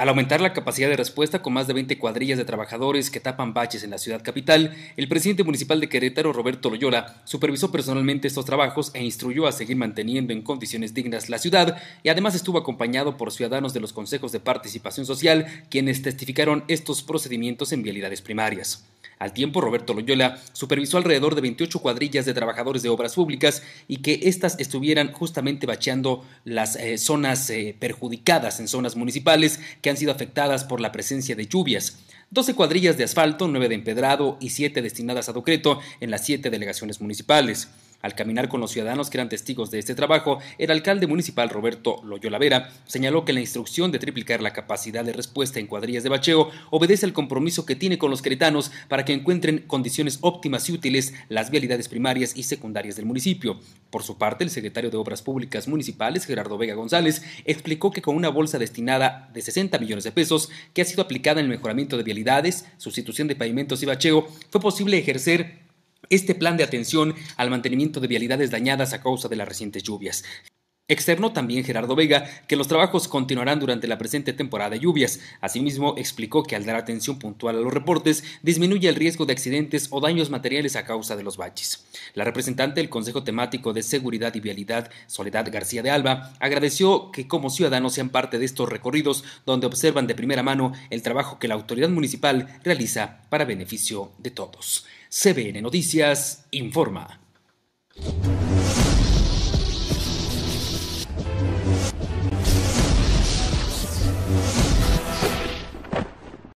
Al aumentar la capacidad de respuesta con más de 20 cuadrillas de trabajadores que tapan baches en la ciudad capital, el presidente municipal de Querétaro, Roberto Loyola, supervisó personalmente estos trabajos e instruyó a seguir manteniendo en condiciones dignas la ciudad y además estuvo acompañado por ciudadanos de los consejos de participación social quienes testificaron estos procedimientos en vialidades primarias. Al tiempo, Roberto Loyola supervisó alrededor de 28 cuadrillas de trabajadores de obras públicas y que éstas estuvieran justamente bacheando las eh, zonas eh, perjudicadas en zonas municipales que han sido afectadas por la presencia de lluvias. 12 cuadrillas de asfalto, 9 de empedrado y 7 destinadas a decreto en las 7 delegaciones municipales. Al caminar con los ciudadanos que eran testigos de este trabajo, el alcalde municipal Roberto Loyola Vera señaló que la instrucción de triplicar la capacidad de respuesta en cuadrillas de bacheo obedece al compromiso que tiene con los queretanos para que encuentren condiciones óptimas y útiles las vialidades primarias y secundarias del municipio. Por su parte, el secretario de Obras Públicas Municipales, Gerardo Vega González, explicó que con una bolsa destinada de 60 millones de pesos que ha sido aplicada en el mejoramiento de vialidades, sustitución de pavimentos y bacheo, fue posible ejercer este plan de atención al mantenimiento de vialidades dañadas a causa de las recientes lluvias. Externó también Gerardo Vega que los trabajos continuarán durante la presente temporada de lluvias. Asimismo, explicó que al dar atención puntual a los reportes, disminuye el riesgo de accidentes o daños materiales a causa de los baches. La representante del Consejo Temático de Seguridad y Vialidad, Soledad García de Alba, agradeció que como ciudadanos sean parte de estos recorridos donde observan de primera mano el trabajo que la autoridad municipal realiza para beneficio de todos. CBN Noticias informa.